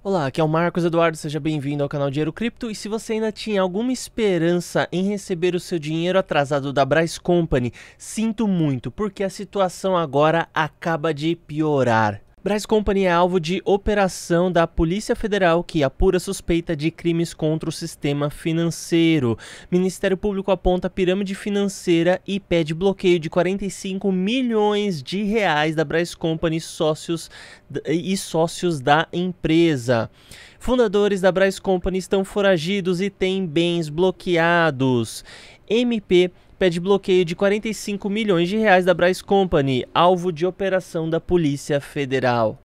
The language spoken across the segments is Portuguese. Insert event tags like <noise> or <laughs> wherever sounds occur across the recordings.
Olá, aqui é o Marcos Eduardo, seja bem-vindo ao canal Dinheiro Cripto. E se você ainda tinha alguma esperança em receber o seu dinheiro atrasado da Bryce Company, sinto muito, porque a situação agora acaba de piorar. Braz Company é alvo de operação da Polícia Federal que apura suspeita de crimes contra o sistema financeiro. Ministério Público aponta pirâmide financeira e pede bloqueio de 45 milhões de reais da Braz Company sócios e sócios da empresa. Fundadores da Braz Company estão foragidos e têm bens bloqueados. MP pede bloqueio de 45 milhões de reais da Bryce Company, alvo de operação da Polícia Federal.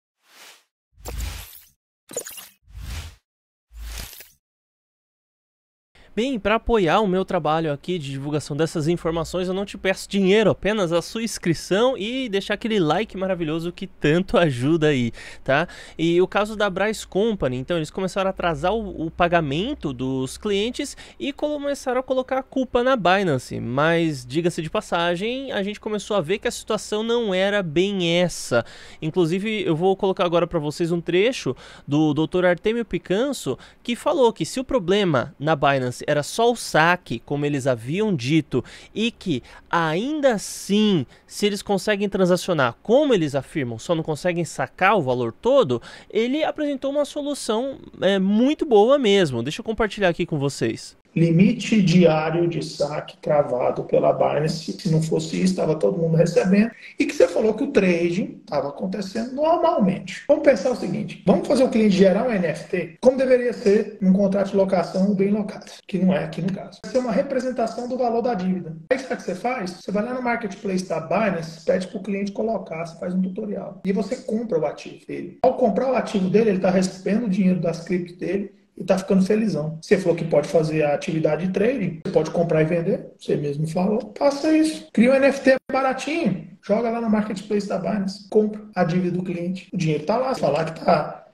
Bem, para apoiar o meu trabalho aqui de divulgação dessas informações, eu não te peço dinheiro, apenas a sua inscrição e deixar aquele like maravilhoso que tanto ajuda aí, tá? E o caso da Bryce Company, então eles começaram a atrasar o, o pagamento dos clientes e começaram a colocar a culpa na Binance, mas diga-se de passagem, a gente começou a ver que a situação não era bem essa. Inclusive, eu vou colocar agora para vocês um trecho do Dr. Artemio Picanso que falou que se o problema na Binance era só o saque, como eles haviam dito, e que ainda assim, se eles conseguem transacionar como eles afirmam, só não conseguem sacar o valor todo, ele apresentou uma solução é, muito boa mesmo. Deixa eu compartilhar aqui com vocês limite diário de saque cravado pela Binance. Se não fosse isso, estava todo mundo recebendo. E que você falou que o trading estava acontecendo normalmente. Vamos pensar o seguinte: vamos fazer o cliente gerar um NFT como deveria ser um contrato de locação bem locado, que não é aqui no caso. Vai ser uma representação do valor da dívida. Aí sabe o que você faz? Você vai lá no marketplace da Binance, pede para o cliente colocar, você faz um tutorial. E você compra o ativo dele. Ao comprar o ativo dele, ele está recebendo o dinheiro das criptos dele e tá ficando felizão. Você falou que pode fazer a atividade de trading, você pode comprar e vender, você mesmo falou. passa isso. Cria um NFT baratinho, joga lá no marketplace da Binance, compra a dívida do cliente. O dinheiro tá lá, falar que tá,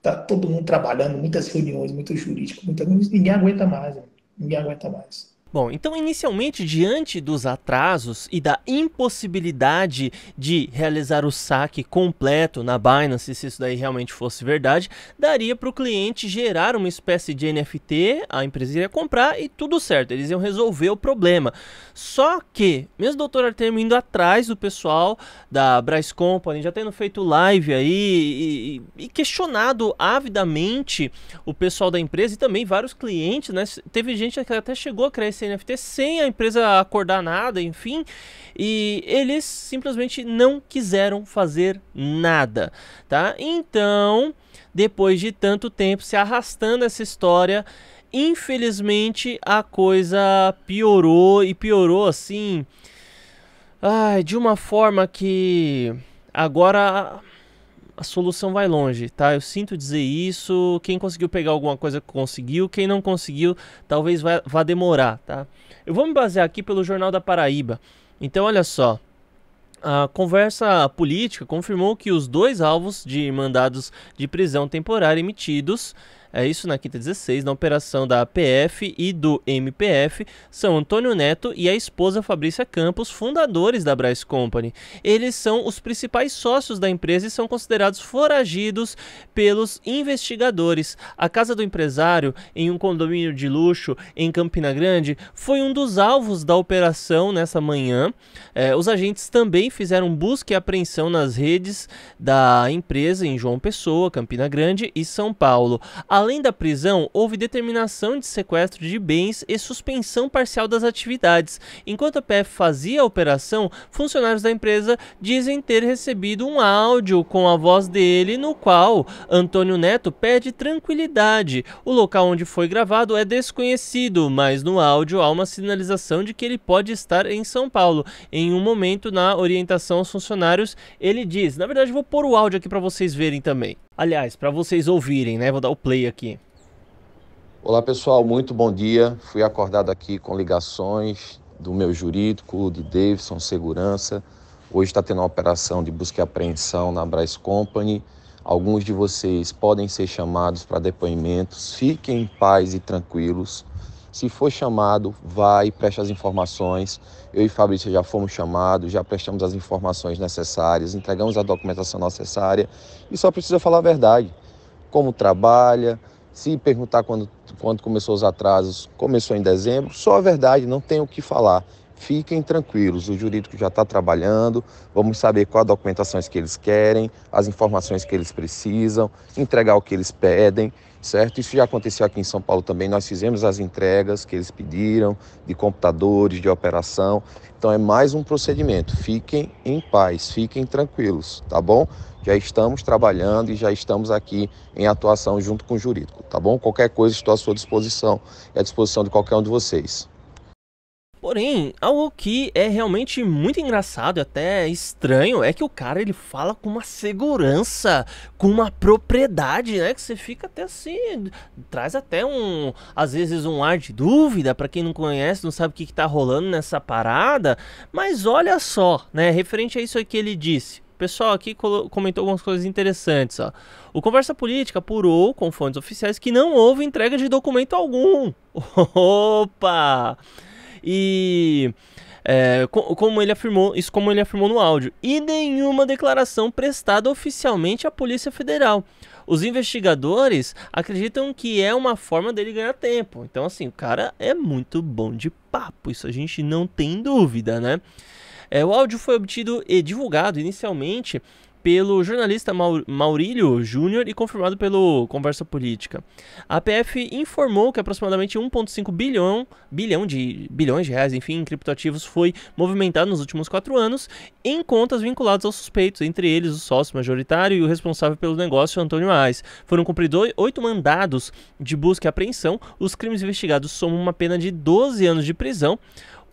tá todo mundo trabalhando, muitas reuniões, muito jurídico, muita, ninguém aguenta mais. Né? Ninguém aguenta mais. Bom, então inicialmente, diante dos atrasos e da impossibilidade de realizar o saque completo na Binance, se isso daí realmente fosse verdade, daria para o cliente gerar uma espécie de NFT, a empresa iria comprar e tudo certo, eles iam resolver o problema. Só que, mesmo o doutor Artemio indo atrás do pessoal da Bryce Company, já tendo feito live aí e, e questionado avidamente o pessoal da empresa e também vários clientes, né? Teve gente que até chegou a crescer esse NFT sem a empresa acordar nada, enfim. E eles simplesmente não quiseram fazer nada, tá? Então, depois de tanto tempo se arrastando essa história, infelizmente a coisa piorou e piorou assim, ai, de uma forma que agora a solução vai longe, tá? Eu sinto dizer isso. Quem conseguiu pegar alguma coisa conseguiu, quem não conseguiu, talvez vá, vá demorar, tá? Eu vou me basear aqui pelo Jornal da Paraíba. Então, olha só. A conversa política confirmou que os dois alvos de mandados de prisão temporária emitidos é isso na quinta 16, na operação da APF e do MPF, são Antônio Neto e a esposa Fabrícia Campos, fundadores da Brás Company. Eles são os principais sócios da empresa e são considerados foragidos pelos investigadores. A casa do empresário, em um condomínio de luxo em Campina Grande, foi um dos alvos da operação nessa manhã. É, os agentes também fizeram busca e apreensão nas redes da empresa em João Pessoa, Campina Grande e São Paulo. A Além da prisão, houve determinação de sequestro de bens e suspensão parcial das atividades. Enquanto a PF fazia a operação, funcionários da empresa dizem ter recebido um áudio com a voz dele no qual Antônio Neto pede tranquilidade. O local onde foi gravado é desconhecido, mas no áudio há uma sinalização de que ele pode estar em São Paulo. Em um momento, na orientação aos funcionários, ele diz: Na verdade, vou pôr o áudio aqui para vocês verem também. Aliás, para vocês ouvirem, né? Vou dar o play aqui. Olá pessoal, muito bom dia. Fui acordado aqui com ligações do meu jurídico, de Davidson Segurança. Hoje está tendo uma operação de busca e apreensão na Brás Company. Alguns de vocês podem ser chamados para depoimentos. Fiquem em paz e tranquilos. Se for chamado, vai, preste as informações. Eu e Fabrício já fomos chamados, já prestamos as informações necessárias, entregamos a documentação necessária e só precisa falar a verdade. Como trabalha, se perguntar quando, quando começou os atrasos, começou em dezembro, só a verdade, não tem o que falar. Fiquem tranquilos, o jurídico já está trabalhando, vamos saber quais documentações que eles querem, as informações que eles precisam, entregar o que eles pedem certo? Isso já aconteceu aqui em São Paulo também. Nós fizemos as entregas que eles pediram de computadores, de operação. Então é mais um procedimento. Fiquem em paz, fiquem tranquilos, tá bom? Já estamos trabalhando e já estamos aqui em atuação junto com o jurídico, tá bom? Qualquer coisa estou à sua disposição, é à disposição de qualquer um de vocês. Porém, algo que é realmente muito engraçado e até estranho é que o cara ele fala com uma segurança, com uma propriedade, né? Que você fica até assim, traz até um, às vezes um ar de dúvida para quem não conhece, não sabe o que, que tá rolando nessa parada. Mas olha só, né? Referente a isso aí que ele disse. O pessoal aqui comentou algumas coisas interessantes. Ó. O Conversa Política apurou com fontes oficiais que não houve entrega de documento algum. <laughs> Opa! E. É, como ele afirmou, isso como ele afirmou no áudio, e nenhuma declaração prestada oficialmente à Polícia Federal. Os investigadores acreditam que é uma forma dele ganhar tempo. Então, assim, o cara é muito bom de papo, isso a gente não tem dúvida, né? É, o áudio foi obtido e divulgado inicialmente pelo jornalista Maurílio Júnior e confirmado pelo Conversa Política. A PF informou que aproximadamente 1,5 bilhão, bilhão de bilhões de reais, enfim, em criptoativos foi movimentado nos últimos quatro anos em contas vinculadas aos suspeitos, entre eles o sócio majoritário e o responsável pelo negócio, Antônio Ais. Foram cumpridos oito mandados de busca e apreensão. Os crimes investigados somam uma pena de 12 anos de prisão.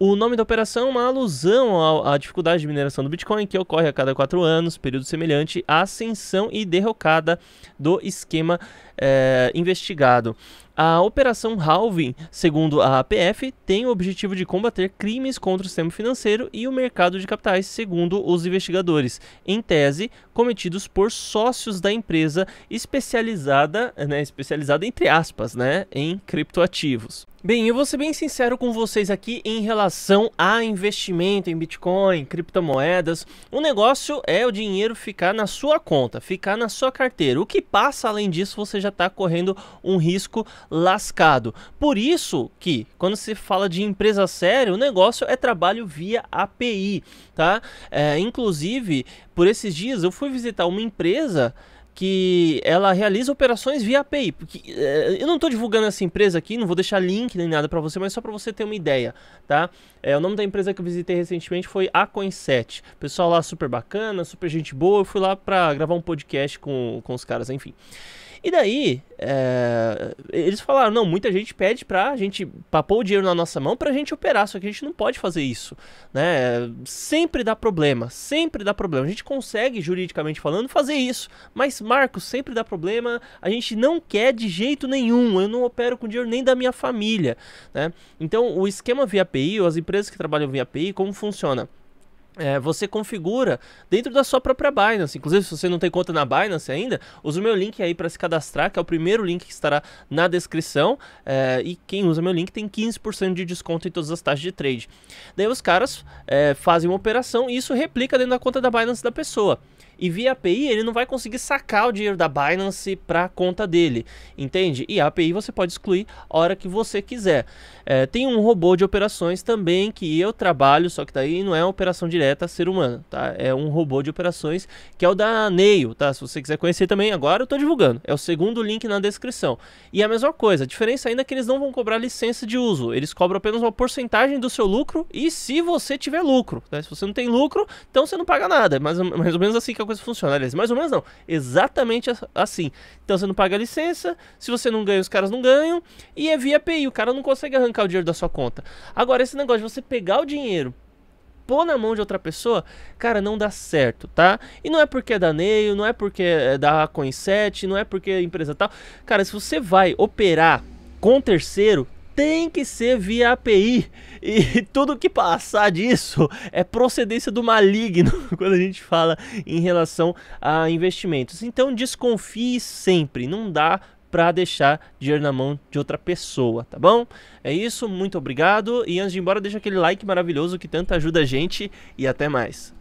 O nome da operação é uma alusão à dificuldade de mineração do Bitcoin que ocorre a cada quatro anos, período semelhante à ascensão e derrocada do esquema é, investigado. A Operação Halving, segundo a APF, tem o objetivo de combater crimes contra o sistema financeiro e o mercado de capitais, segundo os investigadores, em tese cometidos por sócios da empresa especializada, né, especializada entre aspas, né, em criptoativos. Bem, eu vou ser bem sincero com vocês aqui em relação a investimento em Bitcoin, criptomoedas. O negócio é o dinheiro ficar na sua conta, ficar na sua carteira. O que passa além disso, você já está correndo um risco lascado. Por isso que, quando se fala de empresa séria, o negócio é trabalho via API, tá? É, inclusive, por esses dias eu fui visitar uma empresa que ela realiza operações via API. Porque, é, eu não estou divulgando essa empresa aqui, não vou deixar link nem nada para você, mas só para você ter uma ideia, tá? É, o nome da empresa que eu visitei recentemente foi Acoin7. Pessoal lá super bacana, super gente boa. Eu fui lá para gravar um podcast com, com os caras, enfim. E daí, é, eles falaram, não, muita gente pede pra gente papou o dinheiro na nossa mão pra gente operar, só que a gente não pode fazer isso, né? Sempre dá problema, sempre dá problema. A gente consegue, juridicamente falando, fazer isso, mas Marcos, sempre dá problema, a gente não quer de jeito nenhum, eu não opero com dinheiro nem da minha família, né? Então, o esquema via API, ou as empresas que trabalham via API, como funciona? É, você configura dentro da sua própria Binance. Inclusive, se você não tem conta na Binance ainda, use o meu link aí para se cadastrar, que é o primeiro link que estará na descrição. É, e quem usa meu link tem 15% de desconto em todas as taxas de trade. Daí os caras é, fazem uma operação e isso replica dentro da conta da Binance da pessoa. E via API ele não vai conseguir sacar o dinheiro da Binance para a conta dele, entende? E a API você pode excluir a hora que você quiser. É, tem um robô de operações também que eu trabalho, só que daí não é uma operação direta direta ser humana, tá? É um robô de operações que é o da Neio, tá? Se você quiser conhecer também, agora eu tô divulgando. É o segundo link na descrição. E a mesma coisa, a diferença ainda é que eles não vão cobrar licença de uso, eles cobram apenas uma porcentagem do seu lucro e se você tiver lucro, tá? Se você não tem lucro, então você não paga nada. É mais, mais ou menos assim que a coisa funciona. Aliás, mais ou menos não, exatamente assim. Então você não paga licença, se você não ganha, os caras não ganham, e é via API, o cara não consegue arrancar o dinheiro da sua conta. Agora, esse negócio de você pegar o dinheiro, pôr na mão de outra pessoa, cara, não dá certo, tá? E não é porque é Neio, não é porque é da Coinset, não é porque é empresa tal. Cara, se você vai operar com terceiro, tem que ser via API e <laughs> tudo que passar disso é procedência do maligno <laughs> quando a gente fala em relação a investimentos. Então desconfie sempre, não dá para deixar dinheiro na mão de outra pessoa, tá bom? É isso, muito obrigado e antes de ir embora deixa aquele like maravilhoso que tanto ajuda a gente e até mais.